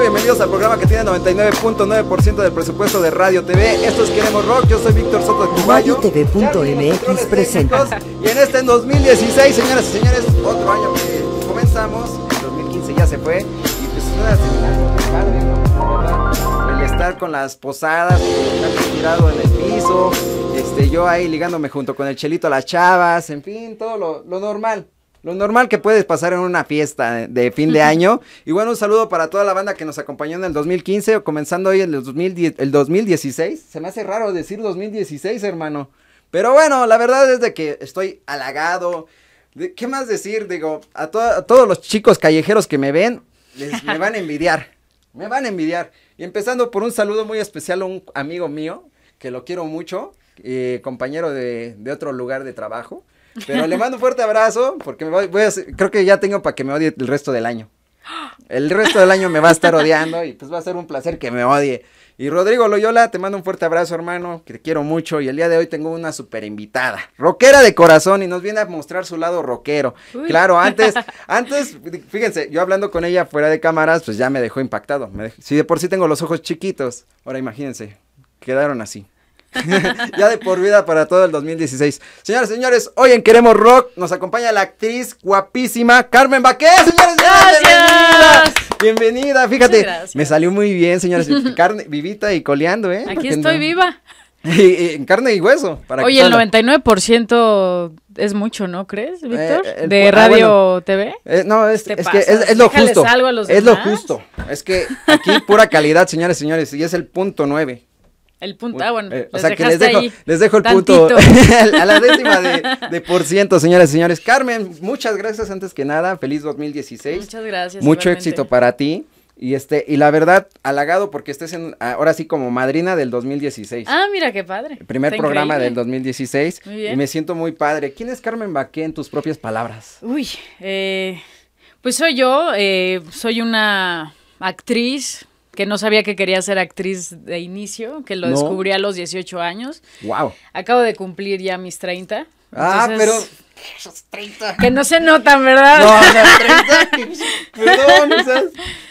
Bienvenidos al programa que tiene 99.9% del presupuesto de Radio TV. Esto es Queremos Rock, yo soy Víctor Soto Cubayo. TV.mx Y en este en 2016, señoras y señores, otro año que comenzamos, 2015 ya se fue, y pues una padre, El estar con las posadas, estar tirado en el piso, este, yo ahí ligándome junto con el chelito a las chavas, en fin, todo lo, lo normal. Lo normal que puedes pasar en una fiesta de fin de año. Y bueno, un saludo para toda la banda que nos acompañó en el 2015, o comenzando hoy en el, 2016. Se me hace raro decir 2016, hermano. Pero bueno, la verdad es de que estoy halagado. ¿Qué más decir? Digo, a, todos los chicos callejeros que me ven, me van a envidiar. Me van a envidiar. Y empezando por un saludo muy especial a un amigo mío, que lo quiero mucho, eh, compañero de, de otro lugar de trabajo. Pero le mando un fuerte abrazo porque me creo que ya tengo para que me odie el resto del año. El resto del año me va a estar odiando y pues va a ser un placer que me odie. Y Rodrigo Loyola, te mando un fuerte abrazo, hermano, que te quiero mucho. Y el día de hoy tengo una super invitada, rockera de corazón, y nos viene a mostrar su lado rockero. Claro, antes, antes, fíjense, yo hablando con ella fuera de cámaras, pues ya me dejó impactado. si de por sí tengo los ojos chiquitos, ahora imagínense, quedaron así. ya de por vida para todo el 2016. Señoras y señores, hoy en Queremos Rock nos acompaña la actriz guapísima Carmen Baqué. Señores, gracias. Bienvenida, Fíjate, me salió muy bien, señores. Carne, vivita y coleando, ¿eh? Aquí estoy viva. en carne y hueso. Para Oye, el 99% es mucho, ¿no crees, eh, Víctor? Eh, de ah, radio TV. Eh, no, es, que es, lo justo. es lo justo. Es que aquí pura calidad, señores, señores, y es el punto nueve el punto, ah, bueno. Eh, o sea, que les dejo, les dejo el punto a la décima de, por ciento, señoras y señores. Carmen, muchas gracias antes que nada. Feliz 2016. Muchas gracias. Mucho éxito para ti. Y este, y la verdad, halagado porque estés en, ah, ahora sí como madrina del 2016. Ah, mira qué padre. El primer programa del 2016. Y me siento muy padre. ¿Quién es Carmen Baqué en tus propias palabras? Uy, eh, pues soy yo, eh, soy una actriz, que no sabía que quería ser actriz de inicio, que lo descubrí a los 18 años. Wow. Acabo de cumplir ya mis 30. Ah, pero esos 30. Que no se notan, ¿verdad? No, 30. Perdón, ¿sabes?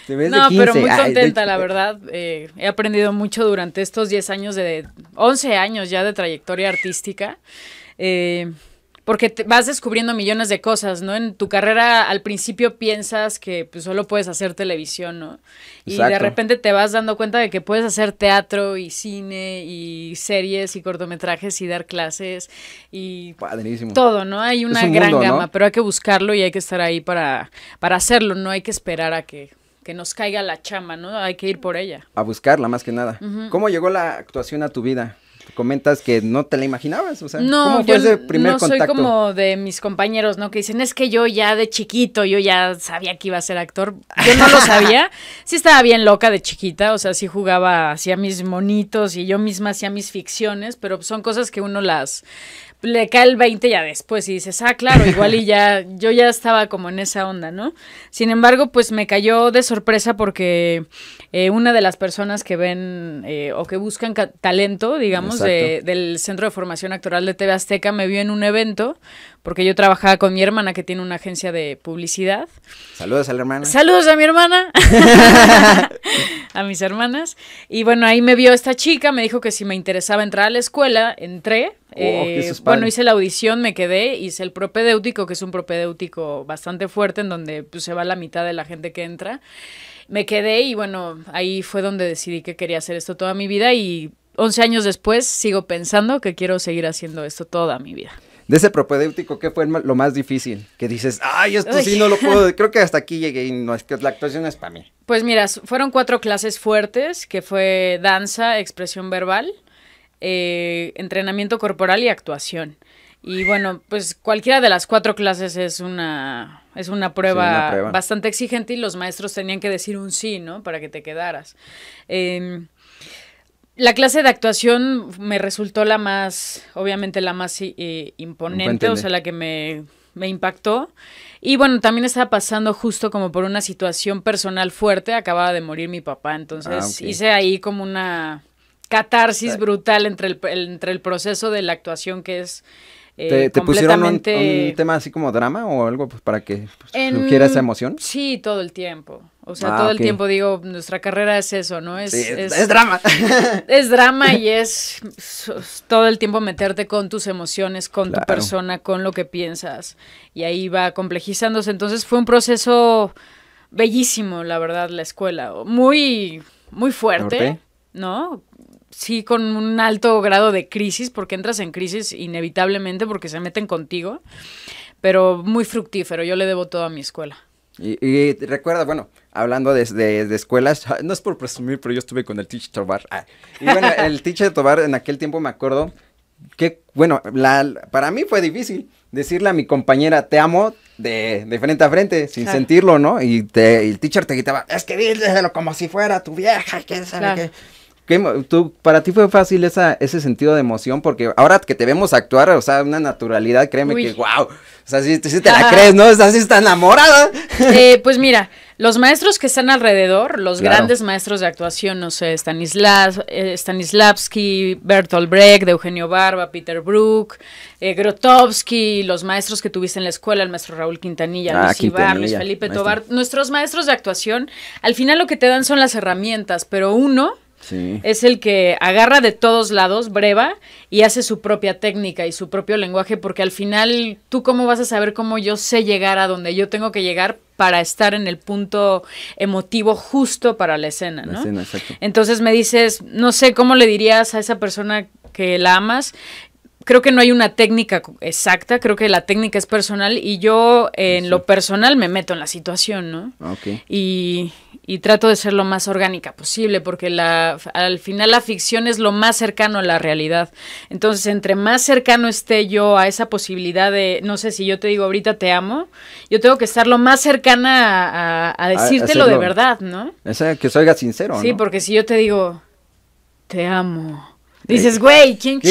te No, de 15. pero muy contenta, la verdad. Eh, he aprendido mucho durante estos 10 años de 11 años ya de trayectoria artística. Eh, porque te vas descubriendo millones de cosas, ¿no? En tu carrera al principio piensas que pues, solo puedes hacer televisión, ¿no? Y de repente te vas dando cuenta de que puedes hacer teatro y cine y series y cortometrajes y dar clases y todo, ¿no? Hay una gran gama, pero hay que buscarlo y hay que estar ahí para, para hacerlo, no hay que esperar a que, nos caiga la chama, ¿no? Hay que ir por ella. A buscarla más que nada. ¿Cómo llegó la actuación a tu vida? comentas que no te la imaginabas, o sea, no, ¿cómo fue yo ese primer no soy como de mis compañeros, ¿no? Que dicen, es que yo ya de chiquito, yo ya sabía que iba a ser actor, yo no lo sabía, sí estaba bien loca de chiquita, o sea, sí jugaba, hacía mis monitos y yo misma hacía mis ficciones, pero son cosas que uno las le cae el 20 ya después y dices, ah, claro, igual y ya, yo ya estaba como en esa onda, ¿no? Sin embargo, pues me cayó de sorpresa porque eh, una de las personas que ven eh, o que buscan talento, digamos, del Centro de Formación Actoral de TV Azteca me vio en un evento porque yo trabajaba con mi hermana que tiene una agencia de publicidad. Saludos a la hermana. Saludos a mi hermana, a mis hermanas. Y bueno, ahí me vio esta chica, me dijo que si me interesaba entrar a la escuela, entré eh, bueno, hice la audición, me quedé, hice el propedéutico, que es un propedéutico bastante fuerte, en donde pues, se va la mitad de la gente que entra. Me quedé y bueno, ahí fue donde decidí que quería hacer esto toda mi vida y 11 años después sigo pensando que quiero seguir haciendo esto toda mi vida. De ese propedéutico, ¿qué fue lo más difícil? Que dices, ay, esto sí no lo puedo, creo que hasta aquí llegué y no es que la actuación es para mí. Pues mira, fueron cuatro clases fuertes, que fue danza, expresión verbal, eh, entrenamiento corporal y actuación. Y bueno, pues cualquiera de las cuatro clases es una, es una prueba, bastante exigente y los maestros tenían que decir un sí, ¿no? Para que te quedaras. Em, la clase de actuación me resultó la más, obviamente la más eh, imponente, o sea, la que me, impactó. Y bueno, también estaba pasando justo como por una situación personal fuerte, acababa de morir mi papá, entonces ah, hice ahí como una catarsis brutal entre el, entre el proceso de la actuación que es... Eh, ¿Te, completamente... pusieron un, tema así como drama o algo pues, para que pues, esa emoción? Sí, todo el tiempo. O sea, ah, todo el tiempo digo, nuestra carrera es eso, ¿no? Es, es, drama. es drama y es, todo el tiempo meterte con tus emociones, con tu persona, con lo que piensas. Y ahí va complejizándose. Entonces fue un proceso bellísimo, la verdad, la escuela. Muy, muy fuerte, ¿no? sí con un alto grado de crisis, porque entras en crisis inevitablemente porque se meten contigo, pero muy fructífero, yo le debo todo a mi escuela. Y, recuerda, bueno, hablando de, escuelas, no es por presumir, pero yo estuve con el teacher Tobar. Ah, y bueno, el teacher Tobar en aquel tiempo me acuerdo que, bueno, para mí fue difícil decirle a mi compañera, te amo, de, de frente a frente, sin sentirlo, ¿no? Y, el teacher te gritaba, es que díselo como si fuera tu vieja, quién sabe qué ¿Qué, tú, para ti fue fácil esa, ese sentido de emoción, porque ahora que te vemos actuar, o sea, una naturalidad, créeme que, wow, o sea, si te la crees, ¿no? Estás está enamorada. Eh, pues mira, los maestros que están alrededor, los grandes maestros de actuación, no sé, eh, Stanislavski, Bertolt Brecht, Eugenio Barba, Peter Brook, eh, Grotowski, los maestros que tuviste en la escuela, el maestro Raúl Quintanilla, ah, Luis Felipe Tobar, nuestros maestros de actuación, al final lo que te dan son las herramientas, pero uno es el que agarra de todos lados, breva, y hace su propia técnica y su propio lenguaje, porque al final, ¿tú cómo vas a saber cómo yo sé llegar a donde yo tengo que llegar para estar en el punto emotivo justo para la escena, Entonces me dices, no sé, ¿cómo le dirías a esa persona que la amas, creo que no hay una técnica exacta, creo que la técnica es personal y yo en lo personal me meto en la situación, ¿no? Ah, ok. Y, trato de ser lo más orgánica posible porque la, al final la ficción es lo más cercano a la realidad. Entonces, entre más cercano esté yo a esa posibilidad de, no sé, si yo te digo ahorita te amo, yo tengo que estar lo más cercana a, decírtelo de verdad, ¿no? Que que salga sincero. Sí, porque si yo te digo, te amo Dices, eh, güey, ¿quién,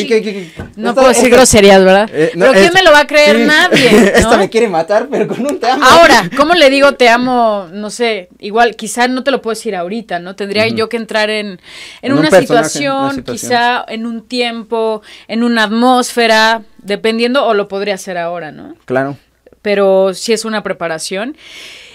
No puedo decir groserías, ¿verdad? Eh, pero ¿quién me lo va a creer? Nadie. ¿no? Esta me quiere matar, pero con un te amo. Ahora, ¿cómo le digo te amo? No sé, igual, quizá no te lo puedo decir ahorita, ¿no? Tendría yo que entrar en, una situación, quizá en un tiempo, en una atmósfera, dependiendo, o lo podría hacer ahora, ¿no? Claro. Pero si es una preparación.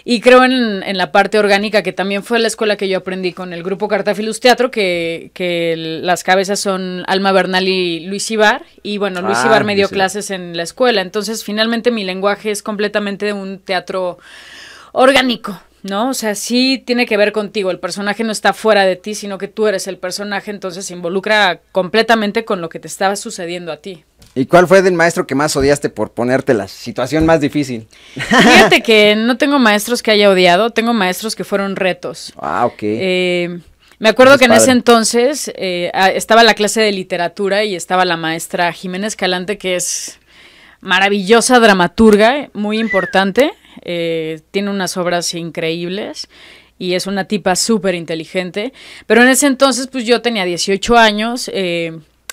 Y creo en, la parte orgánica, que también fue la escuela que yo aprendí con el grupo Cartafilus Teatro, que, las cabezas son Alma Bernal y Luis Ibar. Y bueno, Luis ah, Ibar me dio clases en la escuela. Entonces, finalmente mi lenguaje es completamente de un teatro orgánico. ¿no? O sea, sí tiene que ver contigo. El personaje no está fuera de ti, sino que tú eres el personaje, entonces se involucra completamente con lo que te estaba sucediendo a ti. ¿Y cuál fue del maestro que más odiaste por ponerte la situación más difícil? Fíjate que no tengo maestros que haya odiado, tengo maestros que fueron retos. Ah, ok. Eh, me acuerdo que en ese entonces eh, estaba la clase de literatura y estaba la maestra Jiménez Calante, que es maravillosa dramaturga, muy importante, eh, tiene unas obras increíbles y es una tipa súper inteligente, pero en ese entonces pues yo tenía 18 años,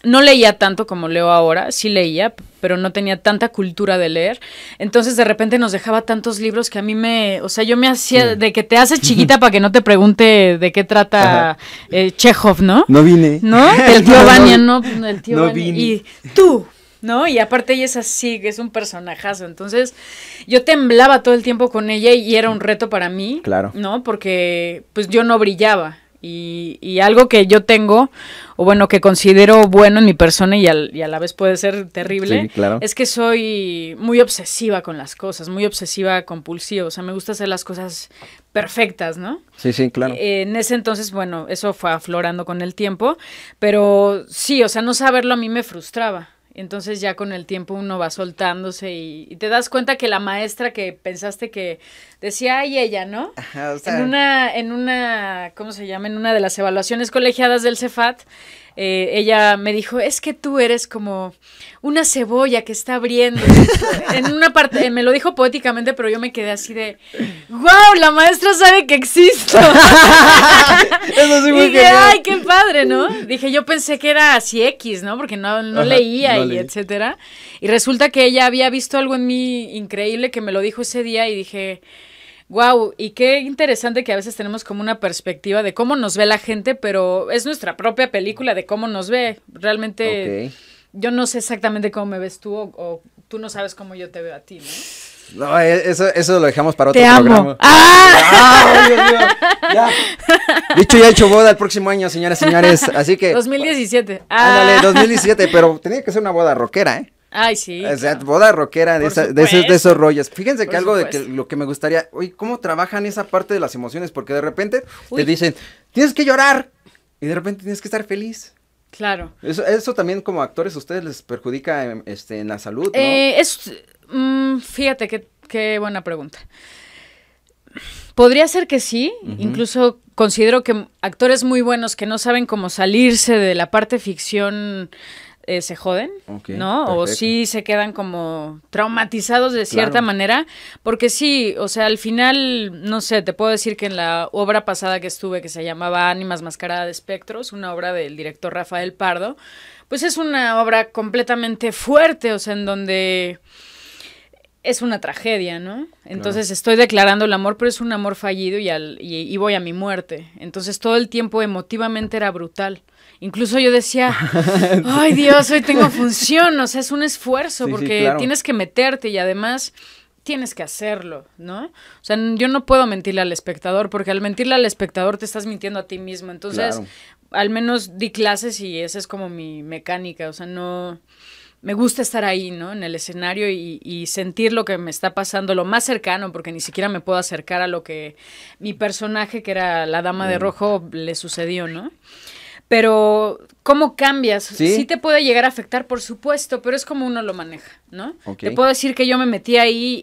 no leía tanto como leo ahora, sí leía, pero no tenía tanta cultura de leer. Entonces de repente nos dejaba tantos libros que a mí me, o sea, yo me hacía de que te hace chiquita para que no te pregunte de qué trata eh, Chekhov, ¿no? No vine. ¿No? El tío Vania, no, el tío Y tú, ¿no? Y aparte ella es así, que es un personajazo. Entonces, yo temblaba todo el tiempo con ella y era un reto para mí. Claro. ¿No? Porque pues yo no brillaba. Y, algo que yo tengo, o bueno, que considero bueno en mi persona y, y a la vez puede ser terrible, es que soy muy obsesiva con las cosas, muy obsesiva, compulsiva. O sea, me gusta hacer las cosas perfectas, ¿no? Sí, sí, claro. Eh, en ese entonces, bueno, eso fue aflorando con el tiempo, pero sí, o sea, no saberlo a mí me frustraba. Entonces ya con el tiempo uno va soltándose y, te das cuenta que la maestra que pensaste que decía, ay, ella, ¿no? en una, en una, ¿cómo se llama? En una de las evaluaciones colegiadas del CEFAT, eh, ella me dijo, es que tú eres como una cebolla que está abriendo. en una parte, eh, me lo dijo poéticamente, pero yo me quedé así de, wow, la maestra sabe que existo. Eso y dije, ay, qué padre, ¿no? Dije, yo pensé que era así X, ¿no? Porque no, no leía y etcétera. Y resulta que ella había visto algo en mí increíble que me lo dijo ese día y dije, Wow, y qué interesante que a veces tenemos como una perspectiva de cómo nos ve la gente, pero es nuestra propia película de cómo nos ve. Realmente yo no sé exactamente cómo me ves tú o, tú no sabes cómo yo te veo a ti, ¿no? No, eh, eso, eso lo dejamos para otro te programa. ¡Ah! Dios mío! Ya. Dicho y hecho boda el próximo año, señoras y señores. Así que. 2017. Ándale, 2017, ah. pero tenía que ser una boda rockera, ¿eh? Ay, sí. O sea, boda rockera de, esos, rollos. Fíjense que algo de lo que me gustaría, oye, ¿cómo trabajan esa parte de las emociones? Porque de repente te dicen, tienes que llorar y de repente tienes que estar feliz. Claro. Eso, también como actores a ustedes les perjudica em, este, en, la salud. ¿no? Eh, es, mm, fíjate qué buena pregunta. Podría ser que sí, incluso considero que actores muy buenos que no saben cómo salirse de la parte ficción eh, se joden, ¿no? O sí se quedan como traumatizados de cierta manera, porque sí, o sea, al final, no sé, te puedo decir que en la obra pasada que estuve, que se llamaba Ánimas Mascarada de Espectros, una obra del director Rafael Pardo, pues es una obra completamente fuerte, o sea, en donde es una tragedia, ¿no? Entonces estoy declarando el amor, pero es un amor fallido y voy a mi muerte. Entonces todo el tiempo emotivamente era brutal. Incluso yo decía, ay Dios, hoy tengo función, o sea, es un esfuerzo porque tienes que meterte y además tienes que hacerlo, ¿no? O sea, yo no puedo mentirle al espectador porque al mentirle al espectador te estás mintiendo a ti mismo. Entonces, al menos di clases y esa es como mi mecánica, o sea, no me gusta estar ahí, ¿no? En el escenario y, y, sentir lo que me está pasando, lo más cercano, porque ni siquiera me puedo acercar a lo que mi personaje, que era la dama de mm. rojo, le sucedió, ¿no? Pero, ¿cómo cambias? ¿Sí? te puede llegar a afectar, por supuesto, pero es como uno lo maneja, ¿no? Te puedo decir que yo me metí ahí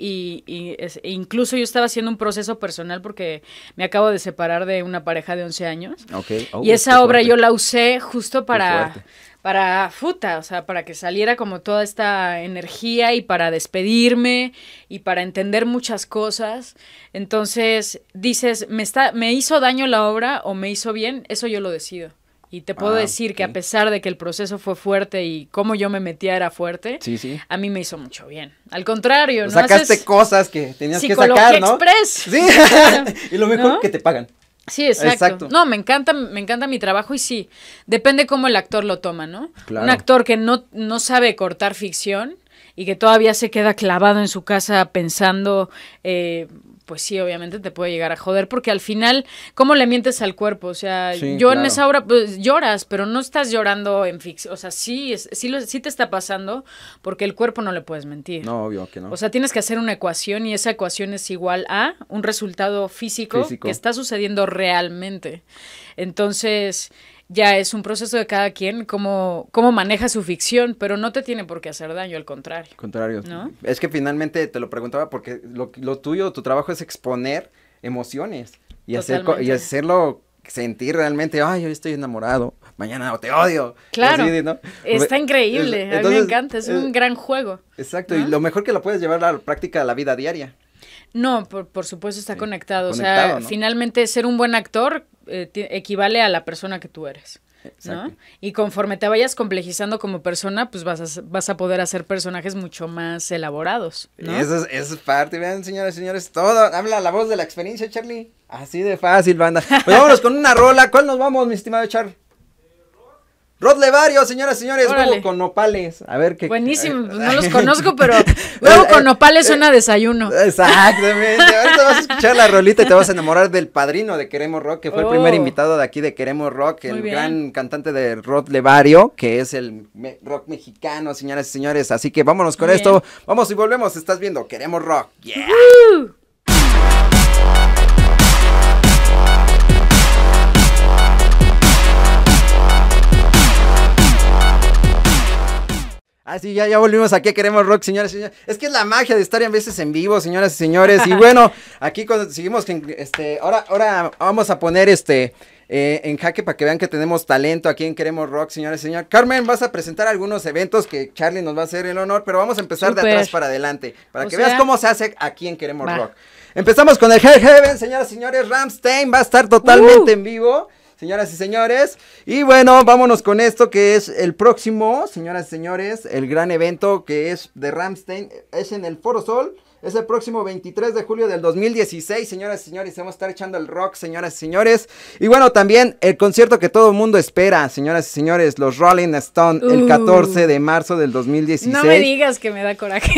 y, e incluso yo estaba haciendo un proceso personal porque me acabo de separar de una pareja de 11 años. Oh, y esa obra yo la usé justo para para futa, o sea, para que saliera como toda esta energía y para despedirme y para entender muchas cosas. Entonces, dices, me está me hizo daño la obra o me hizo bien, eso yo lo decido. Y te puedo ah, decir que a pesar de que el proceso fue fuerte y cómo yo me metía era fuerte, sí, sí. a mí me hizo mucho bien. Al contrario, pues ¿no? Sacaste cosas que tenías que sacar, ¿no? Express. Sí. y lo mejor es que te pagan. Sí, exacto. No, me encanta, me encanta mi trabajo y sí, depende cómo el actor lo toma, ¿no? Un actor que no, no sabe cortar ficción y que todavía se queda clavado en su casa pensando, eh, pues sí, obviamente te puede llegar a joder, porque al final, ¿cómo le mientes al cuerpo? O sea, yo en esa hora, pues lloras, pero no estás llorando en fix. O sea, sí, sí, te está pasando, porque el cuerpo no le puedes mentir. No, obvio que no. O sea, tienes que hacer una ecuación y esa ecuación es igual a un resultado físico. que está sucediendo realmente. Entonces, ya es un proceso de cada quien, cómo, cómo maneja su ficción, pero no te tiene por qué hacer daño, al contrario. Contrario. ¿no? Es que finalmente te lo preguntaba porque lo, tuyo, tu trabajo es exponer emociones y, hacer, y hacerlo sentir realmente, ay, yo estoy enamorado, mañana te odio. Claro. Está increíble, a mí me encanta, es un eh, gran juego. Exacto, y lo mejor que lo puedes llevar a la práctica a la vida diaria. No, por, supuesto está conectado. O sea, finalmente ser un buen actor eh, equivale a la persona que tú eres. ¿no? Y conforme te vayas complejizando como persona, pues vas a, vas a poder hacer personajes mucho más elaborados. ¿no? Eso, es, es parte, vean, señores, señores, todo. Habla la voz de la experiencia, Charlie. Así de fácil, banda. Pues vámonos con una rola. ¿Cuál nos vamos, mi estimado Charlie? Rod Levario, señoras y señores, huevo con nopales. A ver qué. Buenísimo, no los conozco, pero huevo eh, con eh, nopales eh, suena a desayuno. Exactamente. Ahorita vas a escuchar la rolita y te vas a enamorar del padrino de Queremos Rock, que fue el primer oh. invitado de aquí de Queremos Rock, el gran cantante de Rod Levario, que es el rock mexicano, señoras y señores. Así que vámonos con esto. Vamos y volvemos. Estás viendo Queremos Rock. Yeah. Ah, sí, ya, ya volvimos aquí Queremos Rock, señores y señores. Es que es la magia de estar en veces en vivo, señoras y señores. Y bueno, aquí cuando seguimos, este, ahora, ahora vamos a poner este eh, en jaque para que vean que tenemos talento aquí en Queremos Rock, señores y señores. Carmen, vas a presentar algunos eventos que Charlie nos va a hacer el honor, pero vamos a empezar de atrás para adelante, para que veas cómo se hace aquí en Queremos Rock. Empezamos con el Hell Heaven, señoras y señores. Ramstein va a estar totalmente uh. en vivo señoras y señores. Y bueno, vámonos con esto que es el próximo, señoras y señores, el gran evento que es de Ramstein. Es en el Foro Sol. Es el próximo 23 de julio del 2016, señoras y señores. Vamos a estar echando el rock, señoras y señores. Y bueno, también el concierto que todo el mundo espera, señoras y señores, los Rolling Stones, el 14 uh. de marzo del 2016. No me digas que me da coraje.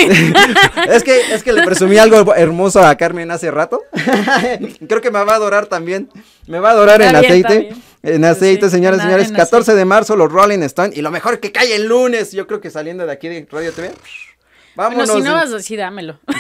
es, que, es que le presumí algo hermoso a Carmen hace rato. Creo que me va a adorar también. Me va a adorar en aceite. En pues aceite, señoras y señores. 14 de marzo, los Rolling Stones. Y lo mejor que cae el lunes. Yo creo que saliendo de aquí de Radio TV. Vámonos. Bueno, si no vas así, dámelo.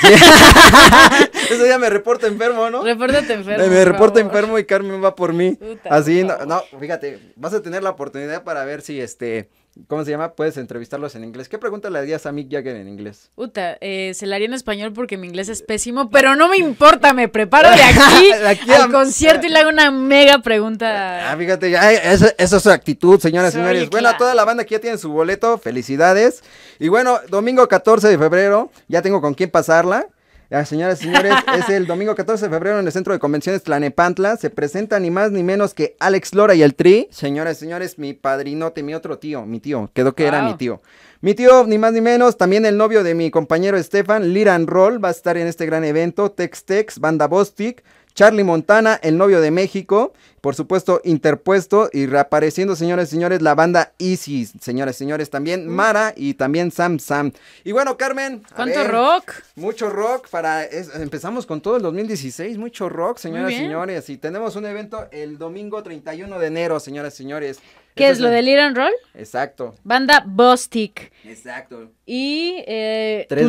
eso ya me reporta enfermo, ¿no? Repórtate enfermo. Me, reporta enfermo y Carmen va por mí. así, no, no, fíjate, vas a tener la oportunidad para ver si este ¿Cómo se llama? Puedes entrevistarlos en inglés. ¿Qué pregunta le harías a Mick Jagger en inglés? Uta, eh, se la haría en español porque mi inglés es eh. pésimo, pero no me importa, me preparo de aquí, al concierto y le hago una mega pregunta. Ah, fíjate, esa, es su actitud, señoras y señores. Bueno, toda la banda aquí ya tiene su boleto, felicidades. Y bueno, domingo 14 de febrero, ya tengo con quién pasarla. Ah, señoras y señores, es el domingo 14 de febrero en el Centro de Convenciones Tlanepantla. Se presenta ni más ni menos que Alex Lora y el Tri. Señoras y señores, mi padrinote, mi otro tío, mi tío, quedó que era mi tío. Mi tío, ni más ni menos, también el novio de mi compañero Estefan, Liran Roll, va a estar en este gran evento. Tex Tex, Banda Bostic, Charlie Montana, el novio de México, por supuesto interpuesto y reapareciendo, señores y señores, la banda Isis, señores y señores, también mm. Mara y también Sam Sam. Y bueno, Carmen. ¿Cuánto rock? Mucho rock para, empezamos con todo el 2016, mucho rock, señoras y señores, y tenemos un evento el domingo 31 de enero, señoras y señores. ¿Qué es, lo del Roll? Exacto. Banda Bostic. Exacto. Y eh, Tres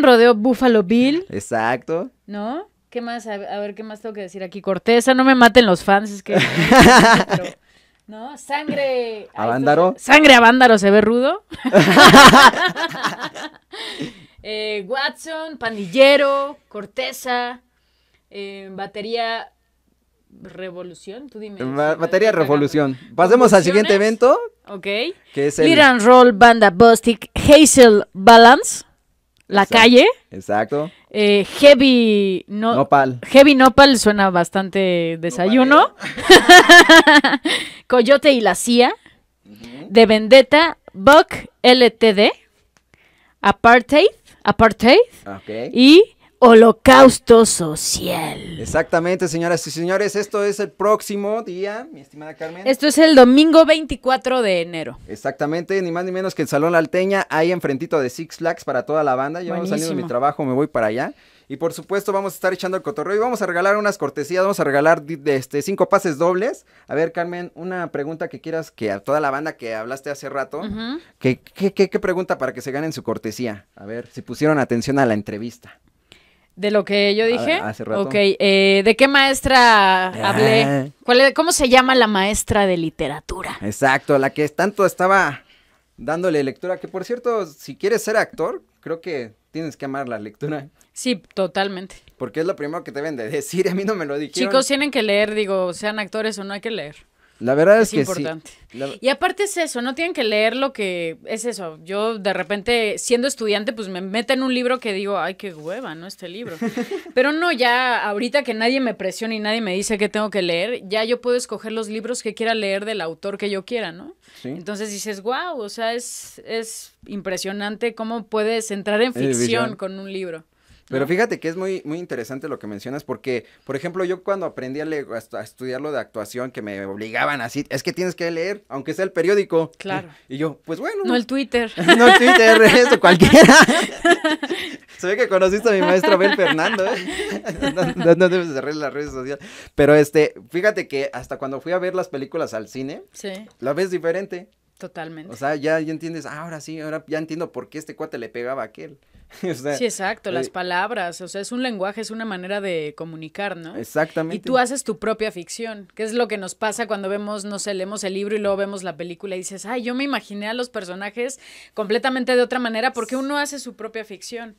Rodeo Buffalo Bill. Exacto. ¿No? ¿Qué más? A, ver, ¿qué más tengo que decir aquí? Corteza, no me maten los fans, es que... ¿No? Sangre... ¿Avándaro? Sangre avándaro, ¿se ve rudo? Eh, Watson, pandillero, corteza, eh, batería... Revolución, tú dime. batería Revolución. Pasemos al siguiente evento. Ok. Que es el... and Roll, Banda Bustic, Hazel Balance, La Calle. Exacto. Eh, heavy Nopal. Heavy Nopal suena bastante desayuno. Coyote y la CIA. De Vendetta, Buck LTD, Apartheid, Apartheid okay. y holocausto social. Exactamente, señoras y señores, esto es el próximo día, mi estimada Carmen. Esto es el domingo 24 de enero. Exactamente, ni más ni menos que el Salón Alteña, ahí enfrentito de Six Flags para toda la banda. Yo saliendo de mi trabajo, me voy para allá. Y por supuesto vamos a estar echando el cotorreo y vamos a regalar unas cortesías, vamos a regalar este, cinco pases dobles. A ver, Carmen, una pregunta que quieras que a toda la banda que hablaste hace rato, que qué pregunta para que se ganen su cortesía? A ver, si pusieron atención a la entrevista. ¿De lo que yo dije? Ok, eh, ¿de qué maestra ah. hablé? ¿Cómo se llama la maestra de literatura? Exacto, la que tanto estaba dándole lectura, que por cierto, si quieres ser actor, creo que tienes que amar la lectura. Sí, totalmente. Porque es lo primero que te deben de decir, a mí no me lo dijeron. Chicos, tienen que leer, digo, sean actores o no hay que leer. La verdad es, que importante. sí. Y aparte es eso, no tienen que leer lo que es eso. Yo de repente, siendo estudiante, pues me meto en un libro que digo, ay, qué hueva, ¿no? Este libro. Pero no, ya ahorita que nadie me presiona y nadie me dice que tengo que leer, ya yo puedo escoger los libros que quiera leer del autor que yo quiera, ¿no? Entonces dices, wow, o sea, es, es impresionante cómo puedes entrar en ficción con un libro. Pero fíjate que es muy, muy interesante lo que mencionas porque, por ejemplo, yo cuando aprendí a, leer, a estudiar lo de actuación, que me obligaban así, es que tienes que leer, aunque sea el periódico. Claro. Y, yo, pues bueno. No el Twitter. no el Twitter, eso cualquiera. Se ve que conociste a mi maestro Abel Fernando, ¿eh? no, debes cerrar las redes sociales. Pero este, fíjate que hasta cuando fui a ver las películas al cine, sí. la ves diferente. Totalmente. O sea, ya, ya entiendes, ah, ahora sí, ahora ya entiendo por qué este cuate le pegaba a aquel. sí, exacto, las eh, palabras, o sea, es un lenguaje, es una manera de comunicar, ¿no? Exactamente. Y tú haces tu propia ficción, que es lo que nos pasa cuando vemos, no sé, leemos el libro y luego vemos la película y dices, ay, yo me imaginé a los personajes completamente de otra manera porque uno hace su propia ficción.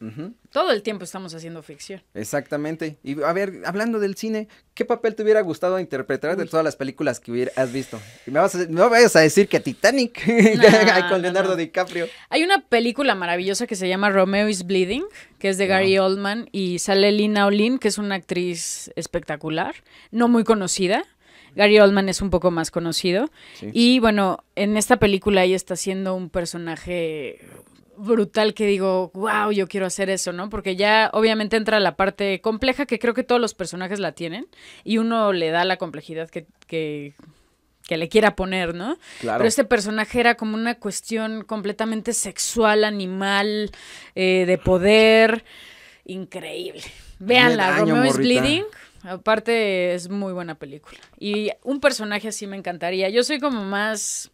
Todo el tiempo estamos haciendo ficción. Exactamente. Y a ver, hablando del cine, ¿qué papel te hubiera gustado interpretar de todas las películas que hubieras has visto? me vas no vayas a decir que Titanic con Leonardo DiCaprio. Hay una película maravillosa que se llama Romeo y Bleeding, que es de Gary Oldman, y sale Lina Olin, que es una actriz espectacular, no muy conocida. Gary Oldman es un poco más conocido. Y bueno, en esta película ella está siendo un personaje brutal que digo, wow, yo quiero hacer eso, ¿no? Porque ya obviamente entra la parte compleja que creo que todos los personajes la tienen y uno le da la complejidad que que le quiera poner, ¿no? Claro. Pero este personaje era como una cuestión completamente sexual, animal, eh, de poder, increíble. Véanla, Romeo Bleeding. Aparte, es muy buena película. Y un personaje así me encantaría. Yo soy como más.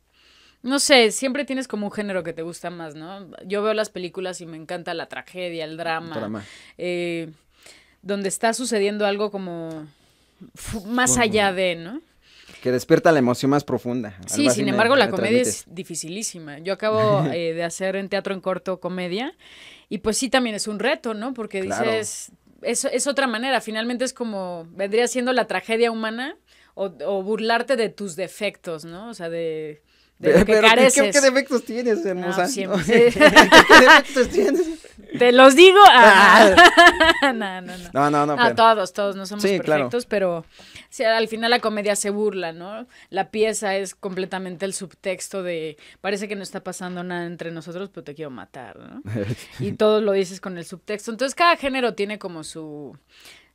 No sé, siempre tienes como un género que te gusta más, ¿no? Yo veo las películas y me encanta la tragedia, el drama. Eh, donde está sucediendo algo como más allá de, ¿no? que despierta la emoción más profunda. Sí, sin embargo, la comedia es dificilísima. Yo acabo eh, de hacer en teatro en corto comedia y pues sí también es un reto, ¿no? Porque dices, es, es otra manera, finalmente es como, vendría siendo la tragedia humana o, burlarte de tus defectos, ¿no? O sea, de... lo que Pero, careces. ¿qué, defectos tienes, hermosa? ¿Qué defectos tienes? Te los digo. a ah, ah. no, no, no. todos, todos no somos perfectos, pero al final la comedia se burla, ¿no? La pieza es completamente el subtexto de parece que no está pasando nada entre nosotros, pero te quiero matar, ¿no? y todos lo dices con el subtexto. Entonces cada género tiene como su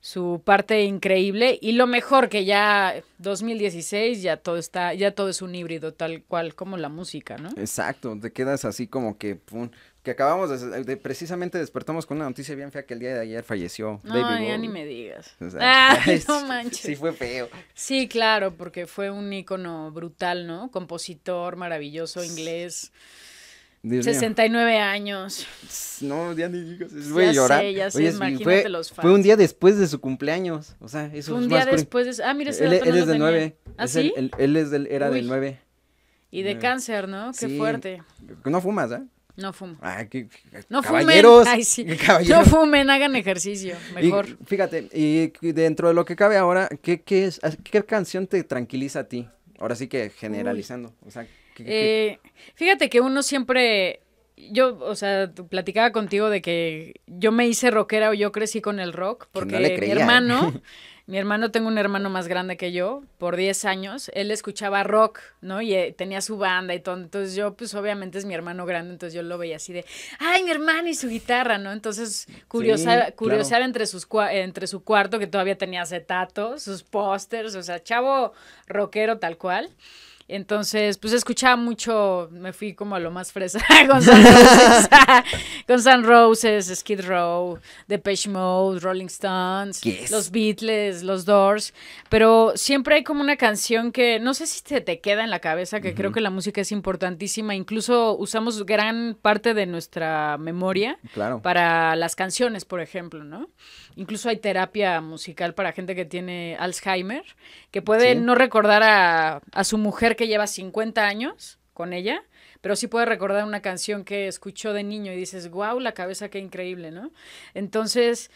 su parte increíble y lo mejor que ya 2016 ya todo está ya todo es un híbrido tal cual como la música, ¿no? Exacto, te quedas así como que pum, que acabamos de, precisamente despertamos con una noticia bien fea que el día de ayer falleció. No, ya ni me digas. Ah, no manches. Sí fue feo. Sí, claro, porque fue un ícono brutal, ¿no? Compositor maravilloso inglés. 69 años. No, ya ni digas, voy a fue, un día después de su cumpleaños, o sea, eso fue un día después de Ah, mira, él, él es del 9. ¿Ah, sí? él era de del 9. Y de cáncer, ¿no? Qué fuerte. No fumas, ¿eh? No fumo. Eh, no caballeros, fumen. No fumen, hagan ejercicio, mejor. fíjate, y dentro de lo que cabe ahora, ¿qué, es, qué canción te tranquiliza a ti? Ahora sí que generalizando. Eh, fíjate que uno siempre, yo, o sea, platicaba contigo de que yo me hice rockera o yo crecí con el rock, porque mi ¿eh? hermano... Mi hermano, tengo un hermano más grande que yo, por 10 años. Él escuchaba rock, ¿no? Y eh, tenía su banda y todo. Entonces yo, pues obviamente es mi hermano grande, entonces yo lo veía así de, ay, mi hermano y su guitarra, ¿no? Entonces curiosa, entre, sus, entre su cuarto, que todavía tenía acetato, sus pósters, o sea, chavo rockero tal cual. Entonces, pues escuchaba mucho, me fui como a lo más fresa con San Roses, con San Roses Skid Row, Depeche Mode, Rolling Stones, los Beatles, los Doors, pero siempre hay como una canción que no sé si te, queda en la cabeza, que creo que la música es importantísima, incluso usamos gran parte de nuestra memoria para las canciones, por ejemplo, ¿no? Incluso hay terapia musical para gente que tiene Alzheimer, que puede no recordar a, su mujer que lleva 50 años con ella, pero sí puede recordar una canción que escuchó de niño y dices, wow, la cabeza qué increíble, ¿no? Entonces,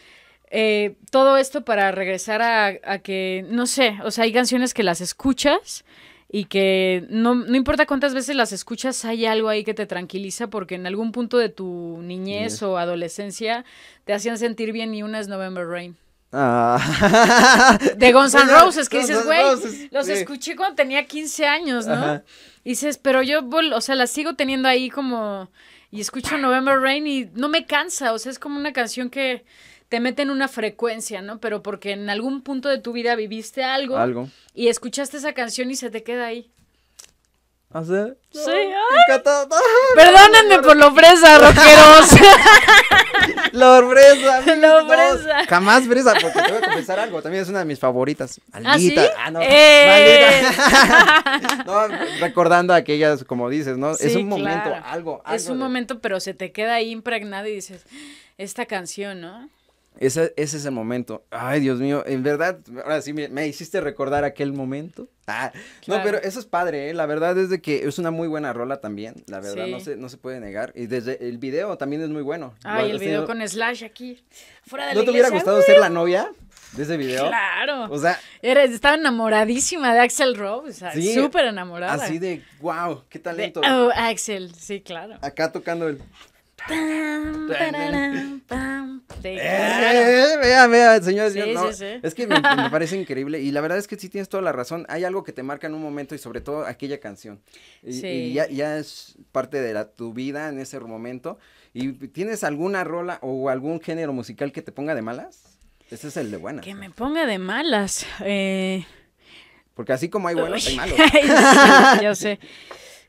eh, todo esto para regresar a, a, que, no sé, o sea, hay canciones que las escuchas y que no, no, importa cuántas veces las escuchas, hay algo ahí que te tranquiliza porque en algún punto de tu niñez o adolescencia te hacían sentir bien y una es November Rain. Ah. De Guns N' Roses, que dices, güey, los escuché cuando tenía 15 años, ¿no? Y dices, pero yo, o sea, la sigo teniendo ahí como, y escucho November Rain y no me cansa, o sea, es como una canción que te meten una frecuencia, ¿no? Pero porque en algún punto de tu vida viviste algo, algo. y escuchaste esa canción y se te queda ahí. ¿Ah, Sí, ay. Perdónenme por la fresa, rockeros. la fresa. La fresa. Jamás fresa, porque te voy a confesar algo. También es una de mis favoritas. ¿Ah, ah, eh. Maldita. ¿Ah, no. recordando aquellas, como dices, ¿no? es un momento, algo, algo, Es un momento, pero se te queda ahí impregnada y dices, esta canción, ¿no? Ese, es el momento. Ay, Dios mío, en verdad, ahora sí me, hiciste recordar aquel momento. Ah, no, pero eso es padre, ¿eh? la verdad es de que es una muy buena rola también, la verdad, no, se, no se puede negar. Y desde el video también es muy bueno. Ay, el video con Slash aquí, ¿No te hubiera gustado ser la novia de ese video? Claro. O sea. estaba enamoradísima de Axel Rose, súper enamorada. Así de, wow, qué talento. oh, Axel, sí, claro. Acá tocando el... Eh, eh, vea, vea, señor, es que me, parece increíble y la verdad es que sí tienes toda la razón, hay algo que te marca en un momento y sobre todo aquella canción y, ya, es parte de tu vida en ese momento y tienes alguna rola o algún género musical que te ponga de malas, ese es el de buenas. Que me ponga de malas, eh. porque así como hay buenos, hay malos. yo sé,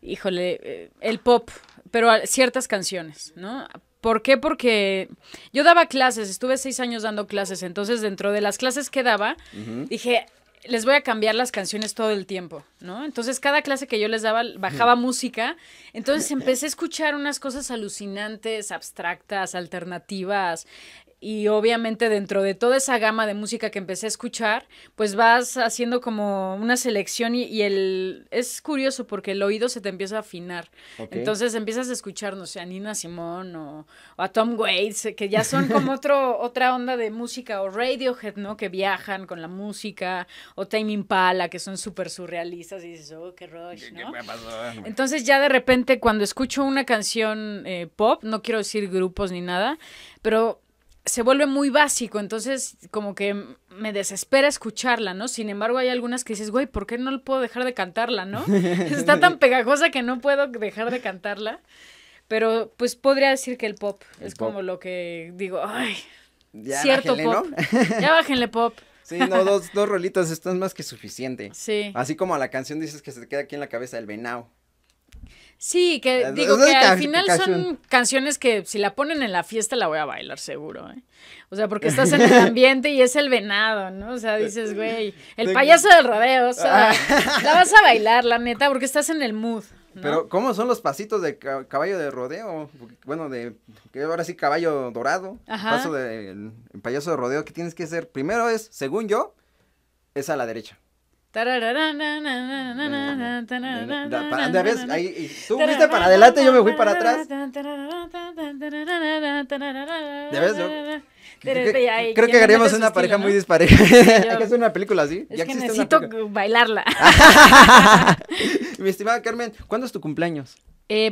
híjole, el pop pero ciertas canciones, ¿no? ¿Por qué? Porque yo daba clases, estuve seis años dando clases, entonces dentro de las clases que daba, dije, les voy a cambiar las canciones todo el tiempo, ¿no? Entonces cada clase que yo les daba bajaba música, entonces empecé a escuchar unas cosas alucinantes, abstractas, alternativas, y obviamente dentro de toda esa gama de música que empecé a escuchar, pues vas haciendo como una selección y, el es curioso porque el oído se te empieza a afinar. Entonces empiezas a escuchar, no sé, a Nina Simón o, a Tom Waits, que ya son como otro, otra onda de música, o Radiohead, ¿no? Que viajan con la música, o Tame Impala, que son súper surrealistas y dices, oh, qué rush, ¿no? Entonces ya de repente cuando escucho una canción eh, pop, no quiero decir grupos ni nada, pero se vuelve muy básico, entonces como que me desespera escucharla, ¿no? Sin embargo, hay algunas que dices, güey, ¿por qué no puedo dejar de cantarla, no? Está tan pegajosa que no puedo dejar de cantarla. Pero pues podría decir que el pop es como lo que digo, ay, cierto pop. ya bájenle pop. Sí, no, dos, dos rolitas, esto es más que suficiente. Sí. Así como a la canción dices que se te queda aquí en la cabeza el venao. Sí, que digo que al final son canciones que si la ponen en la fiesta la voy a bailar seguro, ¿eh? O sea, porque estás en el ambiente y es el venado, ¿no? O sea, dices, güey, el payaso del rodeo, o sea, ah. la vas a bailar, la neta, porque estás en el mood. Pero, ¿cómo son los pasitos de caballo de rodeo? Bueno, de, que ahora sí, caballo dorado, paso del payaso de rodeo, que tienes que hacer? Primero es, según yo, es a la derecha tú fuiste para adelante, y yo me fui para atrás. ¿De ves? Creo, que, haríamos una pareja muy dispareja. Hay que hacer una película así. necesito bailarla. Mi estimada Carmen, ¿cuándo es tu cumpleaños?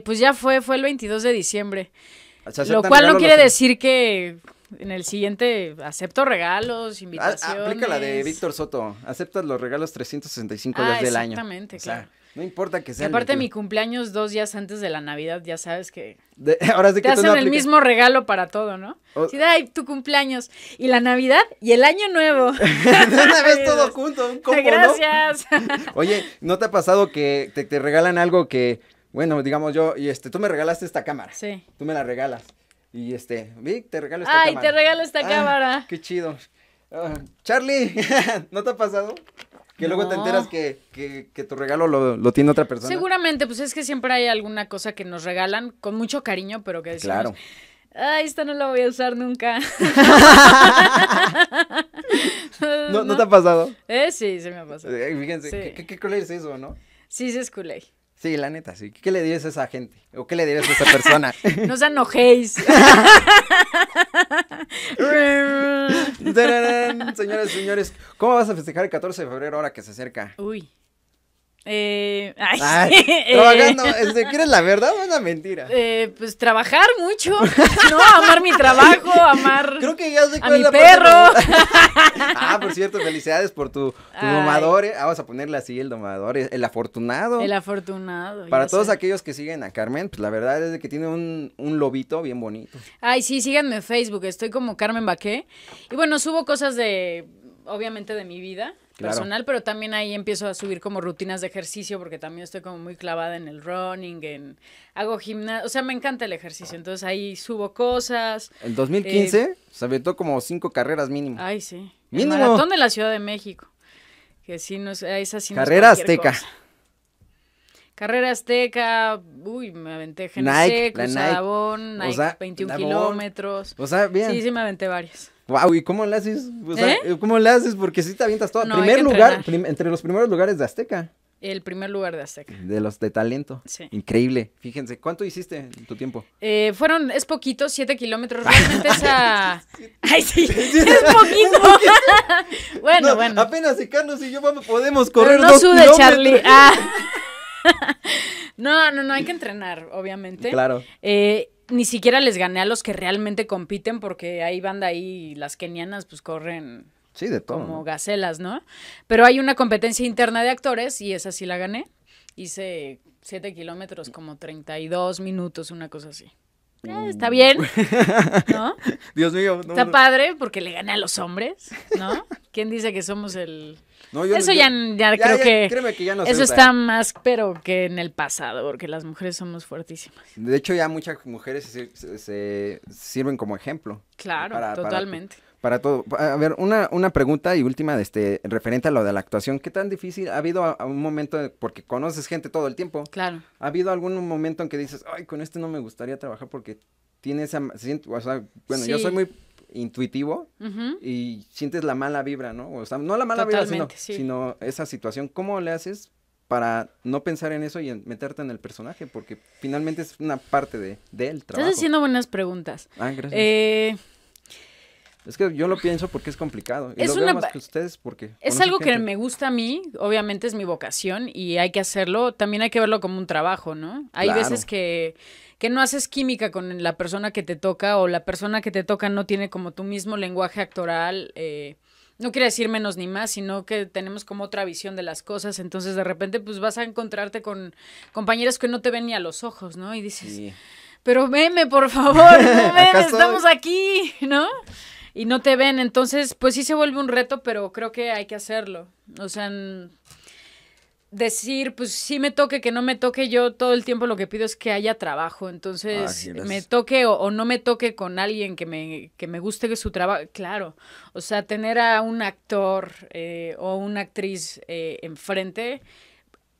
pues ya fue, fue el 22 de diciembre. Lo cual no quiere decir que en el siguiente acepto regalos, ah, ah, invitaciones. Aplica la de Víctor Soto. Aceptas los regalos 365 días ah, del año. Exactamente, claro. no importa que sea. Y aparte, mi cumpleaños dos días antes de la Navidad, ya sabes que. De, ahora sí que te hacen el mismo regalo para todo, ¿no? Si Sí, ay, tu cumpleaños. Y la Navidad y el Año Nuevo. una vez todo junto, un combo, Gracias. Oye, ¿no te ha pasado que te, te regalan algo que bueno, digamos yo, y este, tú me regalaste esta cámara. Sí. Tú me la regalas. Y este, Vic, te regalo esta cámara. Ay, te regalo esta ah, cámara. Qué chido. Ah, Charlie, ¿no te ha pasado? Que luego te enteras que, tu regalo lo, tiene otra persona. Seguramente, pues es que siempre hay alguna cosa que nos regalan con mucho cariño, pero que decimos. Claro. Ay, esta no la voy a usar nunca. ¿No, te ha pasado? Eh, sí, se me ha pasado. Eh, fíjense, ¿qué, qué, es eso, no? Sí, sí es culé. Sí, la neta, sí. ¿Qué le dirías a esa gente? ¿O qué le dirías a esa persona? no os enojéis. Señoras y señores, ¿cómo vas a festejar el 14 de febrero ahora que se acerca? Uy. Eh, ay, trabajando, que eh. este, ¿quieres la verdad o una mentira? Eh, pues trabajar mucho, ¿no? Amar mi trabajo, amar Creo que ya a mi perro. ah, por cierto, felicidades por tu, domador. Eh. vamos a ponerle así, el domador, el afortunado. El afortunado. Para todos aquellos que siguen a Carmen, pues la verdad es que tiene un, un lobito bien bonito. Ay, sí, síganme en Facebook, estoy como Carmen Baqué. Y bueno, subo cosas de, obviamente, de mi vida personal, pero también ahí empiezo a subir como rutinas de ejercicio porque también estoy como muy clavada en el running, en hago gimnasio, o sea, me encanta el ejercicio, entonces ahí subo cosas. El 2015 eh, se aventó como cinco carreras mínimo. Ay, sí. Mínimo. El maratón de la Ciudad de México. Que sí no Carrera Azteca. Carrera Azteca, uy, me aventé GNC, Nike, Nike, 21 kilómetros. O sea, bien. Sí, sí me aventé varias. Wow, ¿y cómo le haces? ¿Eh? ¿Cómo le haces? Porque si sí te avientas todo. No, Primer lugar, entre los primeros lugares de Azteca. El primer lugar de Azteca. De los de talento. Sí. Increíble. Fíjense, ¿cuánto hiciste en tu tiempo? Eh, fueron, es poquito, siete kilómetros. Realmente esa. Ay, sí, es poquito. bueno, bueno. Apenas si y yo podemos correr. Pero no sube, Charlie. Ah. no, no, no, hay que entrenar, obviamente. Claro. Eh, ni siquiera les gané a los que realmente compiten, porque hay banda ahí, las kenianas pues corren sí, de como gacelas, ¿no? Pero hay una competencia interna de actores y esa sí la gané. Hice 7 kilómetros, como 32 minutos, una cosa así. Mm. Eh, está bien, ¿no? Dios mío. está padre porque le gané a los hombres, ¿no? ¿Quién dice que somos el eso ya, creo que, eso está más pero que en el pasado, porque las mujeres somos fuertísimas. De hecho, ya muchas mujeres se, sirven como ejemplo. Claro, totalmente. Para, todo. A ver, una, pregunta y última de este, referente a lo de la actuación. ¿Qué tan difícil ha habido a, un momento, porque conoces gente todo el tiempo? Claro. ¿Ha habido algún momento en que dices, ay, con este no me gustaría trabajar porque tiene esa... bueno, yo soy muy intuitivo y sientes la mala vibra, ¿no? O sea, no la mala vibra, sino, esa situación. ¿Cómo le haces para no pensar en eso y meterte en el personaje, porque finalmente es una parte de, Trabajo. Estás haciendo buenas preguntas. Ah, gracias. Eh, es que yo lo pienso porque es complicado. es lo más que ustedes porque. Es algo que me gusta a mí, obviamente es mi vocación y hay que hacerlo. También hay que verlo como un trabajo, ¿no? Hay veces que que no haces química con la persona que te toca o la persona que te toca no tiene como tu mismo lenguaje actoral. Eh, no quiere decir menos ni más, sino que tenemos como otra visión de las cosas. Entonces, de repente, pues vas a encontrarte con compañeras que no te ven ni a los ojos, ¿no? Y dices, pero veme, por favor, estamos aquí, ¿no? Y no te ven. Entonces, pues sí se vuelve un reto, pero creo que hay que hacerlo. O sea, decir, pues sí me toque, que no me toque, yo todo el tiempo lo que pido es que haya trabajo, entonces me toque o, no me toque con alguien que me, que me guste su trabajo, claro, o sea, tener a un actor eh, o una actriz eh, enfrente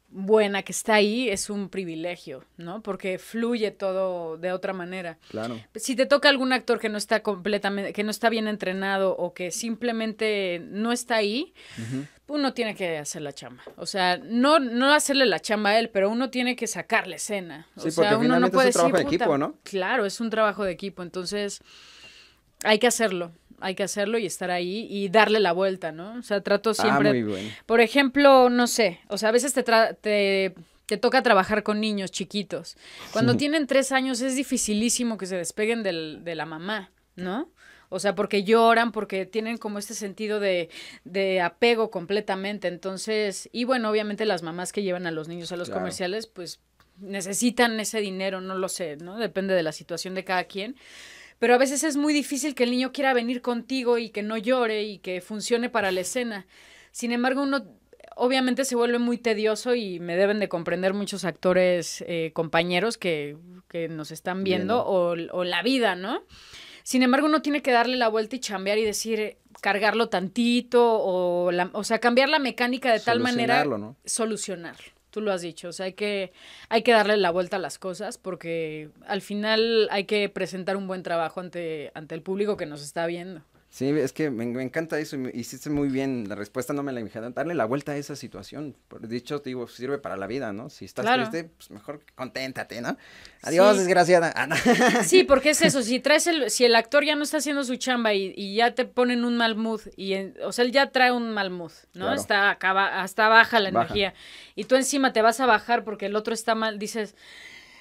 buena que está ahí es un privilegio, ¿no? Porque fluye todo de otra manera. Claro. Si te toca algún actor que no está completamente, que no está bien entrenado o que simplemente no está ahí, uno tiene que hacer la chamba. O sea, no, no hacerle la chamba a él, pero uno tiene que sacarle escena. O uno no puede es un trabajo de equipo, Claro, es un trabajo de equipo. Entonces, hay que hacerlo hay que hacerlo y estar ahí y darle la vuelta, ¿no? O sea, trato ah, siempre... muy Por ejemplo, no sé, o sea, a veces te, te, toca trabajar con niños chiquitos. Cuando tienen tres años es dificilísimo que se despeguen de la mamá, ¿no? O sea, porque lloran, porque tienen como este sentido de, apego completamente. Entonces, y bueno, obviamente las mamás que llevan a los niños a los comerciales, pues necesitan ese dinero, no lo sé, ¿no? Depende de la situación de cada quien pero a veces es muy difícil que el niño quiera venir contigo y que no llore y que funcione para la escena. Sin embargo, uno obviamente se vuelve muy tedioso y me deben de comprender muchos actores eh, compañeros que, que, nos están viendo o, o, la vida, ¿no? Sin embargo, uno tiene que darle la vuelta y chambear y decir, cargarlo tantito o, la, o sea, cambiar la mecánica de tal manera. Solucionarlo, ¿no? Solucionarlo tú lo has dicho, o sea, hay que, hay que darle la vuelta a las cosas porque al final hay que presentar un buen trabajo ante, ante el público que nos está viendo. Sí, es que me, encanta eso. hiciste muy bien la respuesta, no me la imaginé, Darle la vuelta a esa situación. Por dicho, digo, sirve para la vida, ¿no? Si estás triste, pues mejor conténtate, ¿no? Adiós, desgraciada. Ah, sí, porque es eso. Si traes el, si el actor ya no está haciendo su chamba y, ya te ponen un mal mood, y o sea, él ya trae un mal mood, ¿no? Está, acaba, hasta baja la energía. Y tú encima te vas a bajar porque el otro está mal, dices.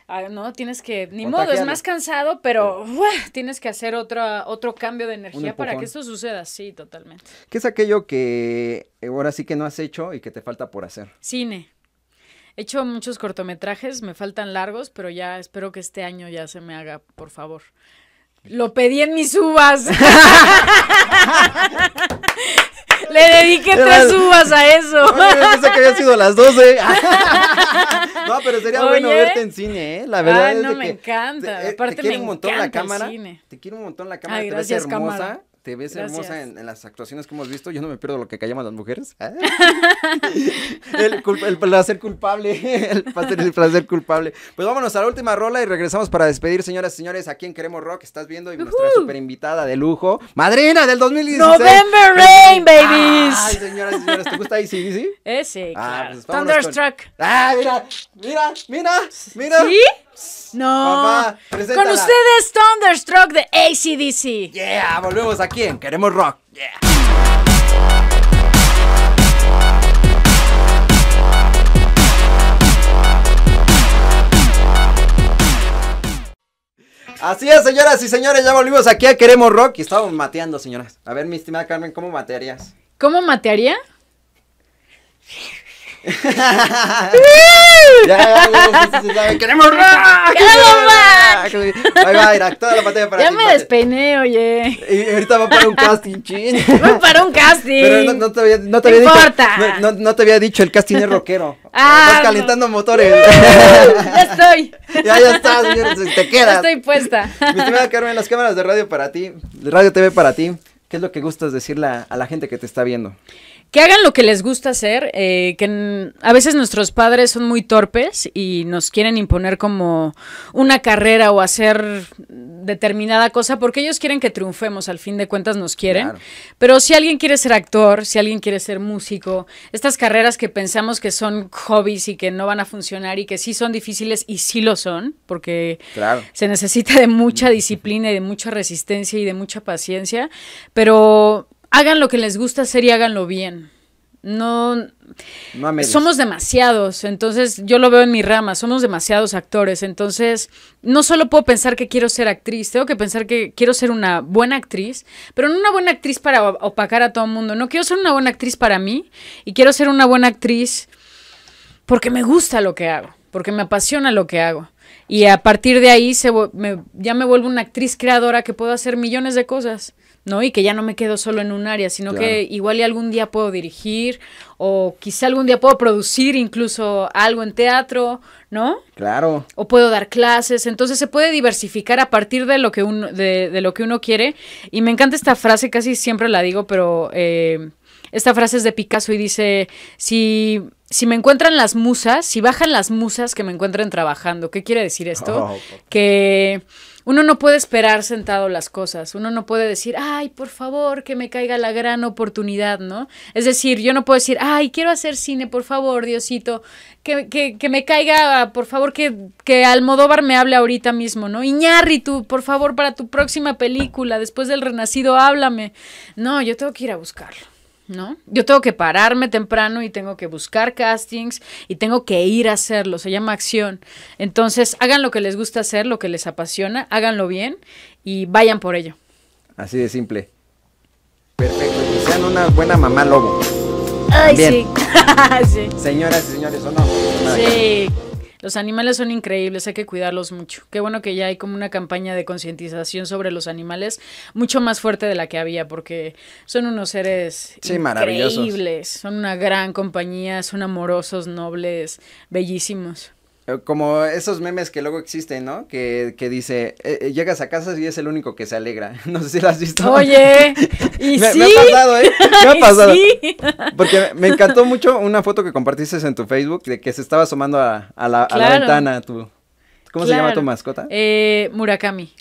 Ah, no, tienes que, ni modo, es más cansado, pero tienes que hacer otro cambio de energía para que esto suceda. Sí, totalmente. ¿Qué es aquello que eh, ahora sí que no has hecho y que te falta por hacer? Cine. He hecho muchos cortometrajes, me faltan largos, pero ya espero que este año ya se me haga, por favor. Lo pedí en mis uvas. Le dediqué tres uvas a eso. No, pensé que había sido las 12. no, pero sería bueno verte en cine, ¿eh? La verdad. Ay, no, me encanta. Te, eh, Aparte, te me un montón encanta la cámara. cine. Te quiero un montón la cámara. Ay, te gracias, ves hermosa. Cámara te ves hermosa en, las actuaciones que hemos visto. Yo no me pierdo lo que callamos las mujeres. Ah. el, placer culpable. El placer, culpable. Pues vámonos a la última rola y regresamos para despedir, señoras y señores. Aquí en Queremos Rock estás viendo y nuestra super invitada de lujo, madrina del 2016. November Rain, babies. Ay, señoras y señores, ¿te gusta Easy sí? Ese, ah, claro. Pues Thunderstruck. Ah, mira, mira, mira, mira. ¿Sí? No. con ustedes Thunderstruck de ACDC. Yeah, volvemos aquí en Queremos Rock. Así es, señoras y señores, ya volvimos aquí a Queremos Rock y estamos mateando, señoras. A ver, mi estimada Carmen, ¿cómo matearías? ¿Cómo matearía? ya, ya, se sabe. ¡Queremos rock! ¡Queremos rock! Ahí va ir a toda la pantalla para Ya me despeiné, oye. Y ahorita va para un casting, ching. Voy para un casting. Pero no, no te había, no te había importa? No, no, te había dicho, el casting es rockero. Ah. calentando motores. Uh, ya estoy. ya, ya estás, te quedas. Ya estoy puesta. Mi estimada Carmen, las cámaras de radio para ti, de radio TV para ti, ¿qué es lo que gustas decirle a, a la gente que te está viendo? que hagan lo que les gusta hacer, eh, que a veces nuestros padres son muy torpes y nos quieren imponer como una carrera o hacer determinada cosa porque ellos quieren que triunfemos, al fin de cuentas nos quieren. Pero si alguien quiere ser actor, si alguien quiere ser músico, estas carreras que pensamos que son hobbies y que no van a funcionar y que sí son difíciles y sí lo son, porque se necesita de mucha disciplina y de mucha resistencia y de mucha paciencia, pero hagan lo que les gusta hacer y háganlo bien. No, somos demasiados, entonces yo lo veo en mi rama, somos demasiados actores, entonces no solo puedo pensar que quiero ser actriz, tengo que pensar que quiero ser una buena actriz, pero no una buena actriz para opacar a todo el mundo, no quiero ser una buena actriz para mí y quiero ser una buena actriz porque me gusta lo que hago, porque me apasiona lo que hago. Y a partir de ahí se, ya me vuelvo una actriz creadora que puedo hacer millones de cosas. ¿no? Y que ya no me quedo solo en un área, sino que igual y algún día puedo dirigir o quizá algún día puedo producir incluso algo en teatro, ¿no? Claro. O puedo dar clases, entonces se puede diversificar a partir de lo que uno, de, lo que uno quiere. Y me encanta esta frase, casi siempre la digo, pero eh, esta frase es de Picasso y dice, si si me encuentran las musas, si bajan las musas, que me encuentren trabajando. ¿Qué quiere decir esto? Oh, que uno no puede esperar sentado las cosas, uno no puede decir, ay, por favor, que me caiga la gran oportunidad, ¿no? Es decir, yo no puedo decir, ay, quiero hacer cine, por favor, Diosito, que, que, que me caiga, por favor, que, que Almodóvar me hable ahorita mismo, ¿no? tú, por favor, para tu próxima película, después del Renacido, háblame. No, yo tengo que ir a buscarlo. ¿no? Yo tengo que pararme temprano y tengo que buscar castings y tengo que ir a hacerlo, se llama acción. Entonces, hagan lo que les gusta hacer, lo que les apasiona, háganlo bien y vayan por ello. Así de simple. Perfecto, sean una buena mamá lobo. Ay, sí. Señoras y señores, sí. Los animales son increíbles, hay que cuidarlos mucho. Qué bueno que ya hay como una campaña de concientización sobre los animales mucho más fuerte de la que había, porque son unos seres increíbles, son una gran compañía, son amorosos, nobles, bellísimos. Eh, como esos memes que luego existen, ¿no? Que, dice, eh, eh, llegas a casa y es el único que se alegra. No sé si lo has visto. Oye, ¿y sí? me, ha pasado, ¿eh? Me ha pasado. Sí? Porque me encantó mucho una foto que compartiste en tu Facebook de que se estaba asomando a, la, ventana. Tu, ¿Cómo se llama tu mascota? Murakami.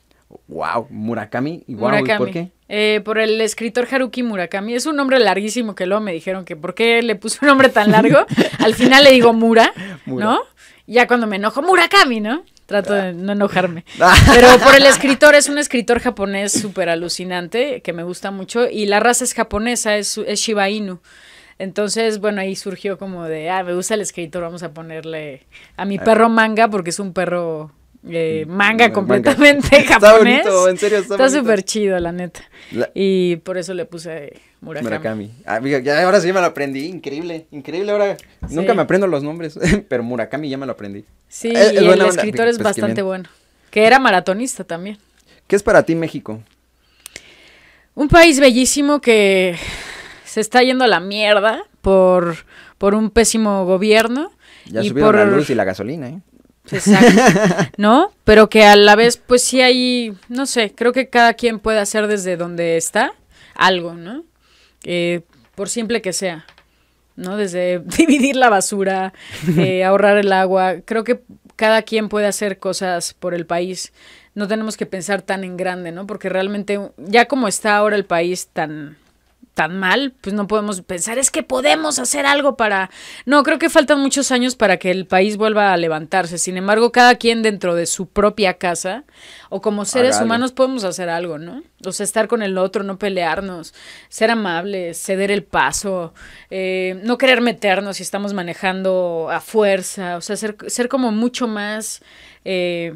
Wow, Murakami. ¿y ¿Por qué? por el escritor Haruki Murakami. Es un nombre larguísimo que luego me dijeron que por qué le puso un nombre tan largo. Al final le digo Mura. ¿no? ya cuando me enojo, Murakami, ¿no? Trato de no enojarme. Ah. Pero por el escritor, es un escritor japonés súper alucinante, que me gusta mucho, y la raza es japonesa, es, Shiba Inu. Entonces, bueno, ahí surgió como de, ah, me gusta el escritor, vamos a ponerle a mi ah. perro manga, porque es un perro eh, mm, manga completamente japonés. Está bonito, en serio, está, está súper chido, la neta. Y por eso le puse Murakami. Ah, ahora sí me lo aprendí, increíble, increíble ahora. Nunca me aprendo los nombres, pero Murakami ya me lo aprendí. Sí, eh, y el escritor pues, es pues, bastante bueno, que era maratonista también. ¿Qué es para ti México? Un país bellísimo que se está yendo a la mierda por, por un pésimo gobierno. Ya y la luz y la gasolina, ¿eh? Exacto, ¿no? Pero que a la vez, pues sí hay, no sé, creo que cada quien puede hacer desde donde está algo, ¿no? Eh, por simple que sea, ¿no? Desde dividir la basura, eh, ahorrar el agua. Creo que cada quien puede hacer cosas por el país. No tenemos que pensar tan en grande, ¿no? Porque realmente, ya como está ahora el país tan tan mal, pues no podemos pensar, es que podemos hacer algo para... No, creo que faltan muchos años para que el país vuelva a levantarse. Sin embargo, cada quien dentro de su propia casa o como seres humanos podemos hacer algo, ¿no? O sea, estar con el otro, no pelearnos, ser amables, ceder el paso, eh, no querer meternos si estamos manejando a fuerza, o sea, ser, ser como mucho más... Eh,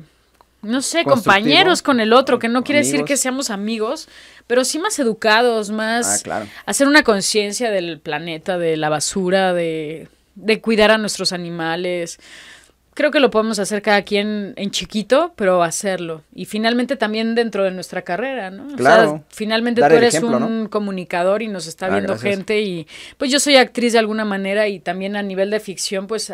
no sé, compañeros con el otro, que no quiere decir que seamos amigos, pero sí más educados, más ah, claro. hacer una conciencia del planeta, de la basura, de, cuidar a nuestros animales. Creo que lo podemos hacer cada quien en chiquito, pero hacerlo. Y finalmente también dentro de nuestra carrera, ¿no? Claro. finalmente tú eres un comunicador y nos está ah, viendo gente y pues yo soy actriz de alguna manera y también a nivel de ficción, pues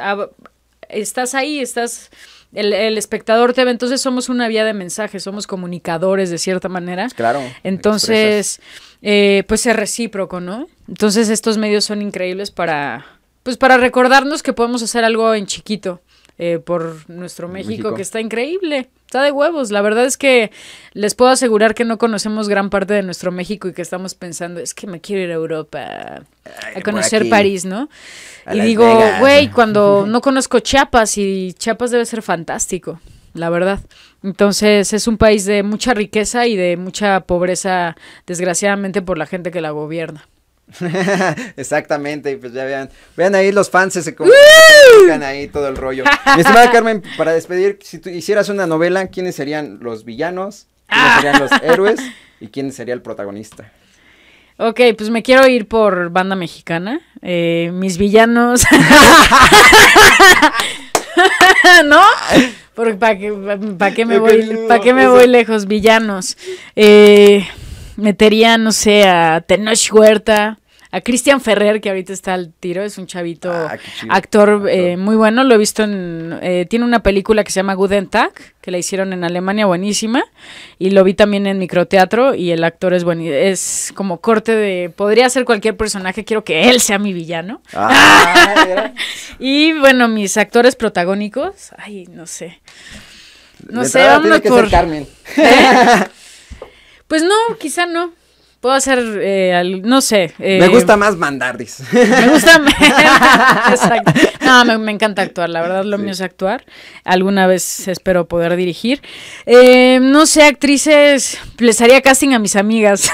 estás ahí, estás el, el, espectador te ve, entonces somos una vía de mensajes, somos comunicadores de cierta manera. Claro. Entonces, eh, pues es recíproco, ¿no? Entonces estos medios son increíbles para, pues para recordarnos que podemos hacer algo en chiquito. Eh, por nuestro México, que está increíble, está de huevos. La verdad es que les puedo asegurar que no conocemos gran parte de nuestro México y que estamos pensando, es que me quiero ir a Europa a conocer París, ¿no? y digo, güey, cuando no conozco Chiapas y Chiapas debe ser fantástico, la verdad. Entonces es un país de mucha riqueza y de mucha pobreza, desgraciadamente, por la gente que la gobierna. Exactamente, y pues ya vean, vean ahí los fans se comunican ahí todo el rollo. Mi estimada Carmen, para despedir, si tú hicieras una novela, ¿quiénes serían los villanos? ¿Quiénes ah. serían los héroes? ¿Y quién sería el protagonista? Ok, pues me quiero ir por banda mexicana. Eh, mis villanos. ¿No? para qué, me voy, para qué me voy lejos, villanos. Eh metería, no sé, a Tenoch Huerta, a Cristian Ferrer, que ahorita está al tiro, es un chavito ah, actor, eh, muy bueno, lo he visto en, eh, tiene una película que se llama Guten Tag, que la hicieron en Alemania, buenísima, y lo vi también en microteatro, y el actor es bueno, es como corte de, podría ser cualquier personaje, quiero que él sea mi villano. Ah. y bueno, mis actores protagónicos, ay, no sé. No sé, a por... Carmen. ¿Eh? Pues no, quizá no. Puedo hacer, eh, no sé. Eh, me gusta más mandar Me gusta. No, me, encanta actuar, la verdad, lo mío es actuar. Alguna vez espero poder dirigir. Eh, no sé, actrices, les haría casting a mis amigas.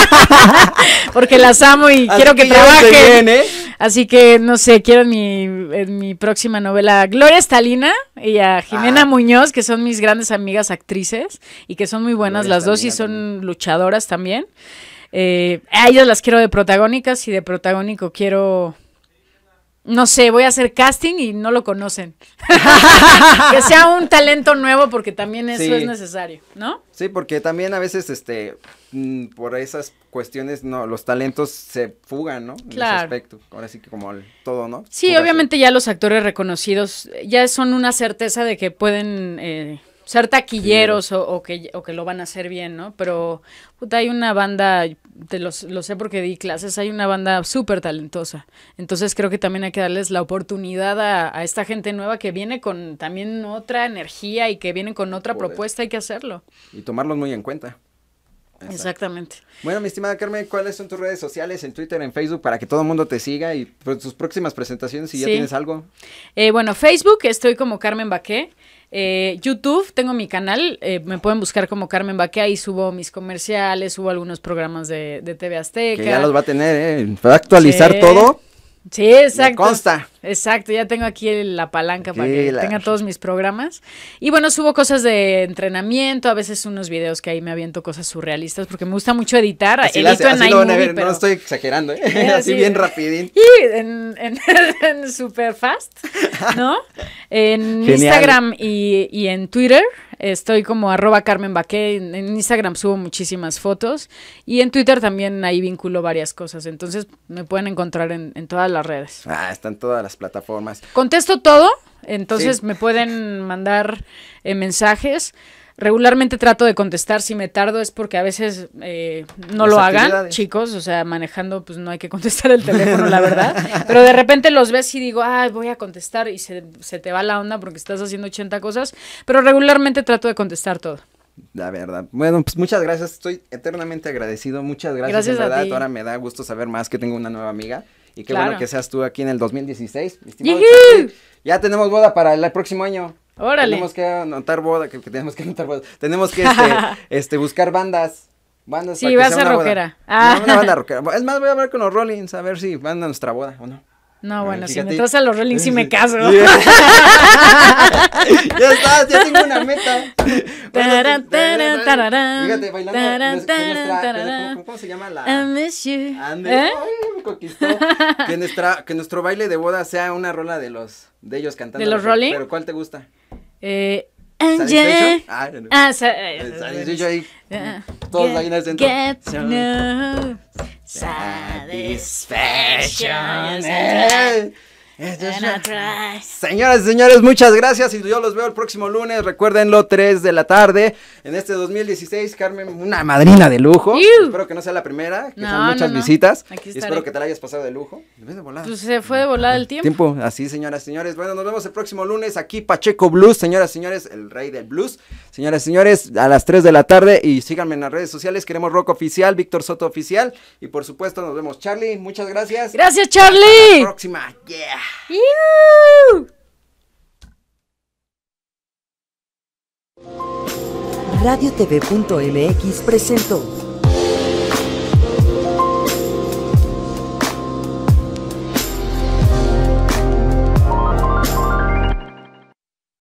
Porque las amo y quiero que, trabajen. Bien, Así que, no sé, quiero en mi, mi próxima novela Gloria Stalina y a ah. Jimena Muñoz, que son mis grandes amigas actrices y que son muy buenas las dos y son luchadoras también. Eh, a ellas las quiero de protagónicas y de protagónico quiero no sé, voy a hacer casting y no lo conocen. que sea un talento nuevo porque también eso es necesario, ¿no? Sí, porque también a veces, este, mm, por esas cuestiones, no, los talentos se fugan, ¿no? En ese aspecto, ahora sí que como todo, ¿no? Sí, obviamente ya los actores reconocidos eh, ya son una certeza de que pueden... Eh, ser taquilleros o, que, o que lo van a hacer bien, ¿no? Pero hay una banda, te los, lo sé porque di clases, hay una banda súper talentosa. Entonces creo que también hay que darles la oportunidad a, esta gente nueva que viene con también otra energía y que viene con otra propuesta, hay que hacerlo. Y tomarlos muy en cuenta. Exactamente. Bueno, mi estimada Carmen, ¿cuáles son tus redes sociales en Twitter, en Facebook, para que todo el mundo te siga y pues, tus próximas presentaciones, si ya tienes algo? Eh, bueno, Facebook estoy como Carmen Baqué. Eh, YouTube, tengo mi canal, eh, me pueden buscar como Carmen Baquea ahí subo mis comerciales, subo algunos programas de, TV Azteca. Que ya los va a tener, ¿eh? Va a actualizar todo. Sí, exacto. consta. Exacto, ya tengo aquí la palanca para que tenga todos mis programas. Y bueno, subo cosas de entrenamiento, a veces unos videos que ahí me aviento cosas surrealistas, porque me gusta mucho editar. no estoy exagerando, ¿eh? así, bien rapidín. Y en, fast, ¿no? En Instagram y, en Twitter. Estoy como arroba Carmen en, Instagram subo muchísimas fotos y en Twitter también ahí vinculo varias cosas, entonces me pueden encontrar en, en todas las redes. Ah, están todas las plataformas. ¿Contesto todo? Entonces me pueden mandar eh, mensajes. Regularmente trato de contestar, si me tardo es porque a veces eh, no lo hagan, chicos, o sea, manejando pues no hay que contestar el teléfono, la verdad, pero de repente los ves y digo, ay, voy a contestar y se, te va la onda porque estás haciendo 80 cosas, pero regularmente trato de contestar todo. La verdad. Bueno, pues muchas gracias. Estoy eternamente agradecido. Muchas gracias. gracias ahora me da gusto saber más que tengo una nueva amiga. Y qué bueno que seas tú aquí en el 2016. Ya tenemos boda para el próximo año. Órale. Tenemos que anotar boda, que, tenemos que anotar boda. Tenemos que este, este buscar bandas. Bandas sí, vas a rockera. una ah. banda rockera. Es más, voy a hablar con los Rollins a ver si van a nuestra boda o no. No, bueno, si me traes a los Rolling sí me caso. ya estás, ya tengo una meta. Pues, fíjate, bailando. ¿Cómo se llama la? I miss Andes, ¿Eh? me conquistó. que, nuestro baile de boda sea una rola de los de ellos cantando. ¿De los Rolling? Pero ¿cuál te gusta? Eh, Angel. Ah, no. ah, eh, eh, ahí. Ah, Todos ahí en el centro. satisfaction. Señoras y señores, muchas gracias y yo los veo el próximo lunes, recuérdenlo, 3 de la tarde, en este 2016, Carmen, una madrina de lujo, espero que no sea la primera, que muchas visitas, y espero que te la hayas pasado de lujo, pues, se fue de volada el tiempo. así señoras y señores, bueno, nos vemos el próximo lunes aquí, Pacheco Blues, señoras y señores, el rey del blues, señoras y señores, a las 3 de la tarde y síganme en las redes sociales, queremos Rock Oficial, Víctor Soto Oficial, y por supuesto nos vemos, Charlie, muchas gracias. Gracias, Charlie. próxima, yeah. Radio RadioTV.mx presentó